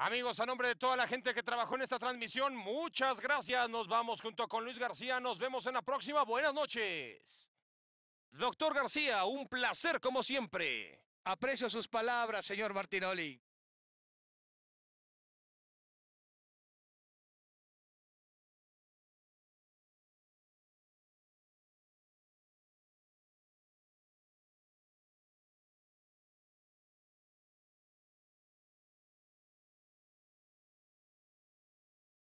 Amigos, a nombre de toda la gente que trabajó en esta transmisión, muchas gracias. Nos vamos junto con Luis García. Nos vemos en la próxima. Buenas noches. Doctor García, un placer como siempre. Aprecio sus palabras, señor Martinoli.